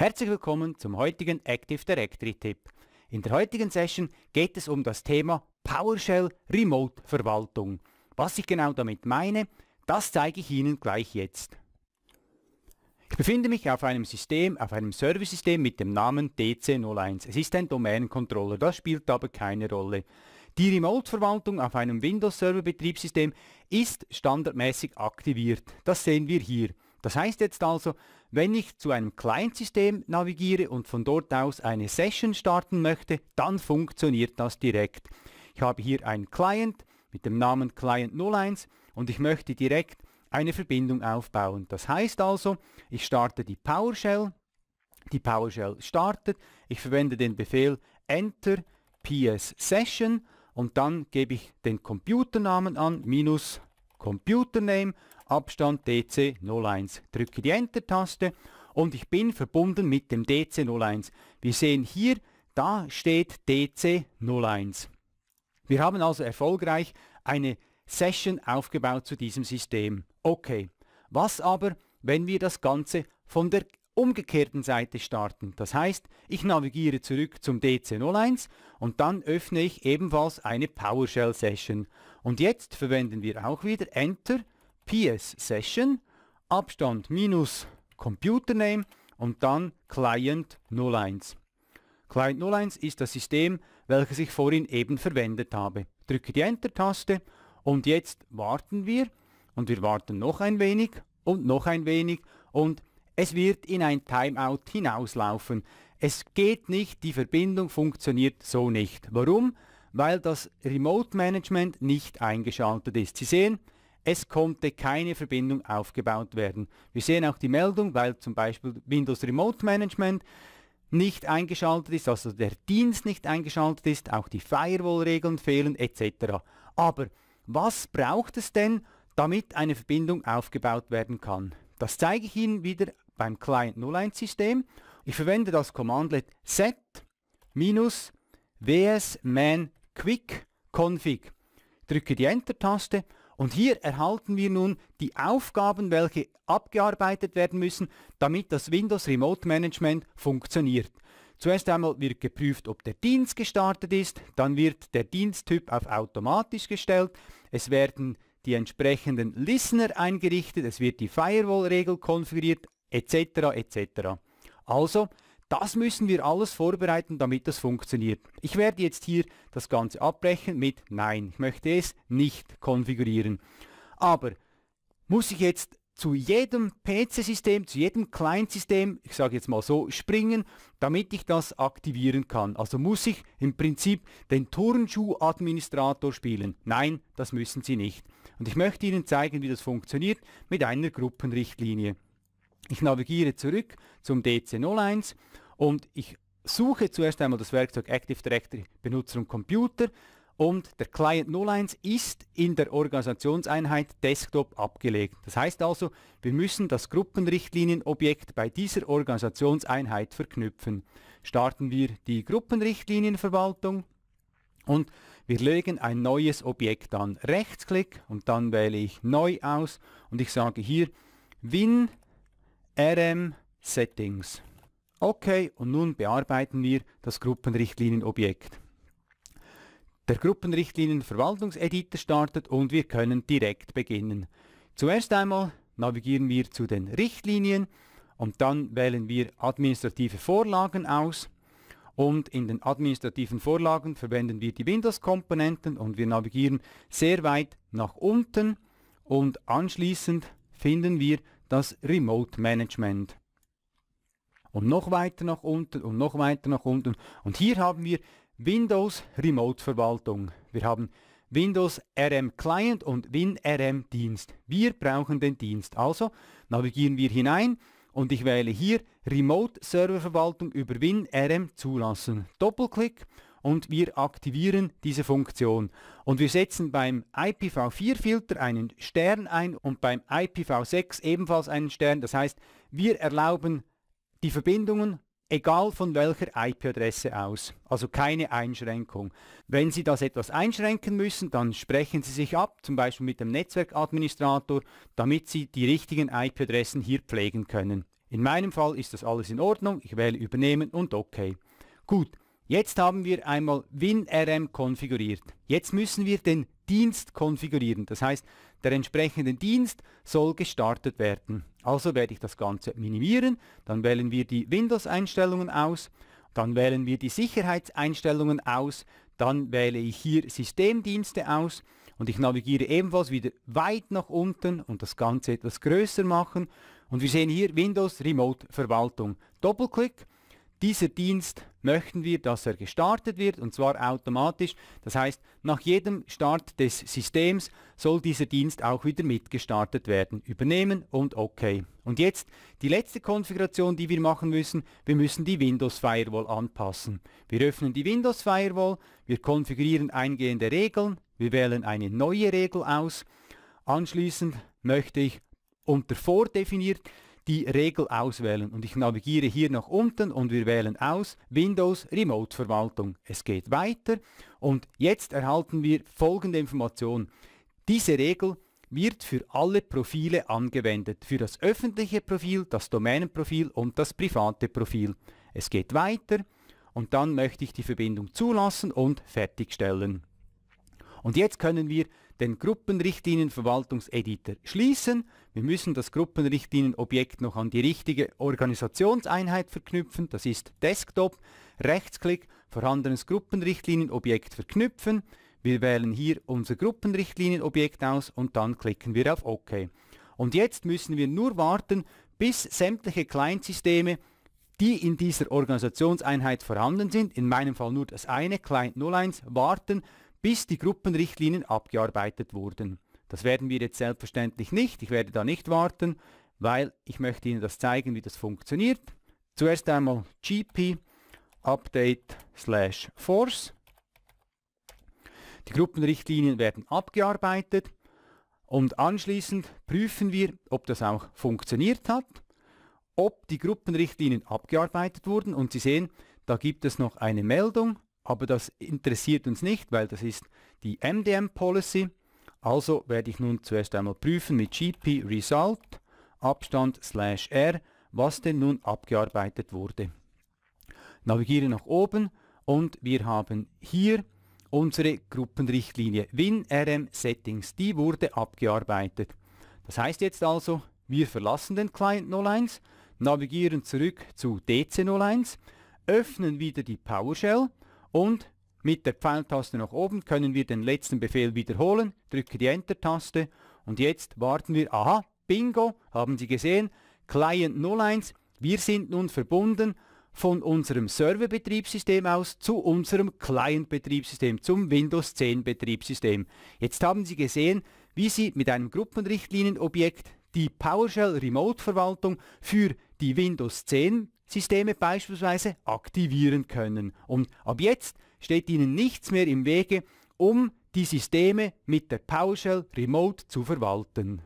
Herzlich willkommen zum heutigen Active Directory Tipp. In der heutigen Session geht es um das Thema PowerShell Remote Verwaltung. Was ich genau damit meine, das zeige ich Ihnen gleich jetzt. Ich befinde mich auf einem System, auf einem Serversystem mit dem Namen DC01. Es ist ein Domain-Controller, das spielt aber keine Rolle. Die Remote-Verwaltung auf einem Windows-Server-Betriebssystem ist standardmäßig aktiviert. Das sehen wir hier. Das heißt jetzt also, wenn ich zu einem Client-System navigiere und von dort aus eine Session starten möchte, dann funktioniert das direkt. Ich habe hier einen Client mit dem Namen Client 01 und ich möchte direkt eine Verbindung aufbauen. Das heißt also, ich starte die PowerShell, die PowerShell startet, ich verwende den Befehl enter ps session und dann gebe ich den Computernamen an minus Computername Abstand DC01. Drücke die Enter-Taste und ich bin verbunden mit dem DC01. Wir sehen hier, da steht DC01. Wir haben also erfolgreich eine Session aufgebaut zu diesem System. Okay, was aber, wenn wir das Ganze von der umgekehrten Seite starten? Das heißt, ich navigiere zurück zum DC01 und dann öffne ich ebenfalls eine PowerShell-Session. Und jetzt verwenden wir auch wieder Enter PS Session, Abstand minus Computername und dann Client 01. Client 01 ist das System, welches ich vorhin eben verwendet habe. Drücke die Enter-Taste und jetzt warten wir und wir warten noch ein wenig und noch ein wenig und es wird in ein Timeout hinauslaufen. Es geht nicht, die Verbindung funktioniert so nicht. Warum? Weil das Remote Management nicht eingeschaltet ist. Sie sehen, es konnte keine Verbindung aufgebaut werden. Wir sehen auch die Meldung, weil zum Beispiel Windows Remote Management nicht eingeschaltet ist, also der Dienst nicht eingeschaltet ist, auch die Firewall-Regeln fehlen etc. Aber was braucht es denn, damit eine Verbindung aufgebaut werden kann? Das zeige ich Ihnen wieder beim Client 01 System. Ich verwende das Commandlet set wsmanquickconfig. Drücke die Enter-Taste und hier erhalten wir nun die Aufgaben, welche abgearbeitet werden müssen, damit das Windows Remote Management funktioniert. Zuerst einmal wird geprüft, ob der Dienst gestartet ist, dann wird der Diensttyp auf automatisch gestellt, es werden die entsprechenden Listener eingerichtet, es wird die Firewall-Regel konfiguriert, etc. etc. Also, das müssen wir alles vorbereiten, damit das funktioniert. Ich werde jetzt hier das Ganze abbrechen mit Nein. Ich möchte es nicht konfigurieren. Aber muss ich jetzt zu jedem PC-System, zu jedem Client-System, ich sage jetzt mal so, springen, damit ich das aktivieren kann. Also muss ich im Prinzip den Turnschuh-Administrator spielen. Nein, das müssen Sie nicht. Und ich möchte Ihnen zeigen, wie das funktioniert mit einer Gruppenrichtlinie. Ich navigiere zurück zum DC01 und ich suche zuerst einmal das Werkzeug Active Directory Benutzer und Computer und der Client 01 ist in der Organisationseinheit Desktop abgelegt. Das heißt also, wir müssen das Gruppenrichtlinienobjekt bei dieser Organisationseinheit verknüpfen. Starten wir die Gruppenrichtlinienverwaltung und wir legen ein neues Objekt an. Rechtsklick und dann wähle ich neu aus und ich sage hier Win RM Settings. Okay, und nun bearbeiten wir das Gruppenrichtlinienobjekt. Der Gruppenrichtlinienverwaltungseditor startet und wir können direkt beginnen. Zuerst einmal navigieren wir zu den Richtlinien und dann wählen wir administrative Vorlagen aus und in den administrativen Vorlagen verwenden wir die Windows-Komponenten und wir navigieren sehr weit nach unten und anschließend finden wir das Remote Management und noch weiter nach unten und noch weiter nach unten. Und hier haben wir Windows Remote Verwaltung. Wir haben Windows RM Client und WinRM Dienst. Wir brauchen den Dienst. Also navigieren wir hinein und ich wähle hier Remote Server Verwaltung über WinRM zulassen. Doppelklick und wir aktivieren diese Funktion. Und wir setzen beim IPv4-Filter einen Stern ein und beim IPv6 ebenfalls einen Stern. Das heißt, wir erlauben die Verbindungen egal von welcher IP-Adresse aus. Also keine Einschränkung. Wenn Sie das etwas einschränken müssen, dann sprechen Sie sich ab, zum Beispiel mit dem Netzwerkadministrator, damit Sie die richtigen IP-Adressen hier pflegen können. In meinem Fall ist das alles in Ordnung, ich wähle übernehmen und OK. Gut, jetzt haben wir einmal WinRM konfiguriert. Jetzt müssen wir den Dienst konfigurieren, das heißt, der entsprechende Dienst soll gestartet werden. Also werde ich das Ganze minimieren, dann wählen wir die Windows-Einstellungen aus, dann wählen wir die Sicherheitseinstellungen aus, dann wähle ich hier Systemdienste aus und ich navigiere ebenfalls wieder weit nach unten und das Ganze etwas größer machen. Und wir sehen hier Windows Remote Verwaltung. Doppelklick. Dieser Dienst möchten wir, dass er gestartet wird und zwar automatisch. Das heißt, nach jedem Start des Systems soll dieser Dienst auch wieder mitgestartet werden. Übernehmen und OK. Und jetzt die letzte Konfiguration, die wir machen müssen. Wir müssen die Windows Firewall anpassen. Wir öffnen die Windows Firewall, wir konfigurieren eingehende Regeln, wir wählen eine neue Regel aus. Anschließend möchte ich unter vordefiniert die Regel auswählen und ich navigiere hier nach unten und wir wählen aus Windows Remote Verwaltung. Es geht weiter und jetzt erhalten wir folgende Information. Diese Regel wird für alle Profile angewendet, für das öffentliche Profil, das Domänenprofil und das private Profil. Es geht weiter und dann möchte ich die Verbindung zulassen und fertigstellen. Und jetzt können wir den Gruppenrichtlinienverwaltungseditor schließen. Wir müssen das Gruppenrichtlinienobjekt noch an die richtige Organisationseinheit verknüpfen. Das ist Desktop. Rechtsklick, vorhandenes Gruppenrichtlinienobjekt verknüpfen. Wir wählen hier unser Gruppenrichtlinienobjekt aus und dann klicken wir auf OK. Und jetzt müssen wir nur warten, bis sämtliche Client-Systeme, die in dieser Organisationseinheit vorhanden sind, in meinem Fall nur das eine, Client 01, warten, bis die Gruppenrichtlinien abgearbeitet wurden. Das werden wir jetzt selbstverständlich nicht. Ich werde da nicht warten, weil ich möchte Ihnen das zeigen, wie das funktioniert. Zuerst einmal gp update slash force. Die Gruppenrichtlinien werden abgearbeitet und anschließend prüfen wir, ob das auch funktioniert hat, ob die Gruppenrichtlinien abgearbeitet wurden und Sie sehen, da gibt es noch eine Meldung aber das interessiert uns nicht, weil das ist die MDM-Policy. Also werde ich nun zuerst einmal prüfen mit gp result Abstand slash r, was denn nun abgearbeitet wurde. Navigiere nach oben und wir haben hier unsere Gruppenrichtlinie WinRM Settings, die wurde abgearbeitet. Das heißt jetzt also, wir verlassen den Client 01, navigieren zurück zu DC01, öffnen wieder die PowerShell und mit der Pfeiltaste nach oben können wir den letzten Befehl wiederholen, drücke die Enter-Taste und jetzt warten wir, aha, bingo, haben Sie gesehen, Client 01, wir sind nun verbunden von unserem Serverbetriebssystem aus zu unserem Client-Betriebssystem, zum Windows 10 Betriebssystem. Jetzt haben Sie gesehen, wie Sie mit einem Gruppenrichtlinienobjekt die PowerShell Remote-Verwaltung für die Windows 10 Systeme beispielsweise aktivieren können. Und ab jetzt steht Ihnen nichts mehr im Wege, um die Systeme mit der PowerShell Remote zu verwalten.